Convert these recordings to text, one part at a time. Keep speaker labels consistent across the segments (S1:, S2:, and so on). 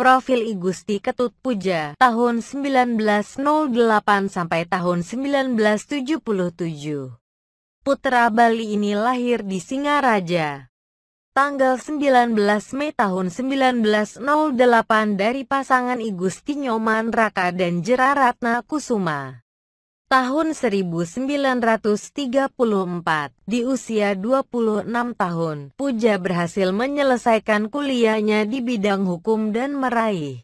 S1: Profil I Gusti Ketut Puja tahun 1908 sampai tahun 1977. Putra Bali ini lahir di Singaraja. Tanggal 19 Mei tahun 1908 dari pasangan I Gusti Nyoman Raka dan Jeraratna Kusuma tahun 1934. Di usia 26 tahun, Puja berhasil menyelesaikan kuliahnya di bidang hukum dan meraih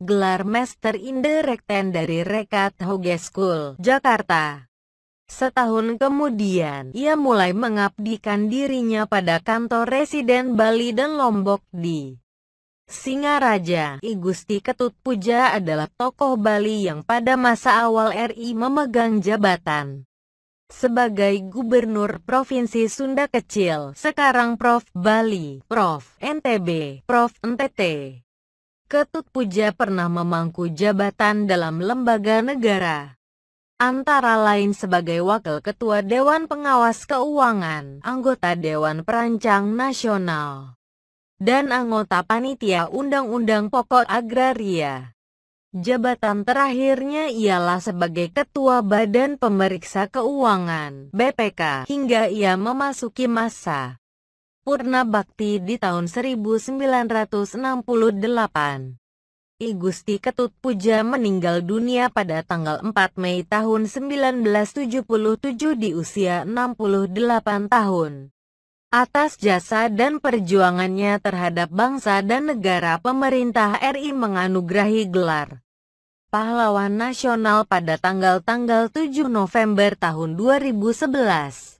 S1: gelar Master in the Recten dari Rekat Hoge School, Jakarta. Setahun kemudian, ia mulai mengabdikan dirinya pada kantor residen Bali dan Lombok di Singa Raja I Gusti Ketut Puja adalah tokoh Bali yang pada masa awal RI memegang jabatan sebagai Gubernur Provinsi Sunda Kecil, sekarang Prof. Bali, Prof. NTB, Prof. NTT. Ketut Puja pernah memangku jabatan dalam lembaga negara antara lain sebagai Wakil Ketua Dewan Pengawas Keuangan, anggota Dewan Perancang Nasional, dan anggota panitia Undang-Undang Pokok Agraria. Jabatan terakhirnya ialah sebagai Ketua Badan Pemeriksa Keuangan (BPK) hingga ia memasuki masa purna bakti di tahun 1968. I Gusti Ketut Puja meninggal dunia pada tanggal 4 Mei tahun 1977 di usia 68 tahun atas jasa dan perjuangannya terhadap bangsa dan negara pemerintah RI menganugerahi gelar Pahlawan Nasional pada tanggal-tanggal 7 November tahun 2011.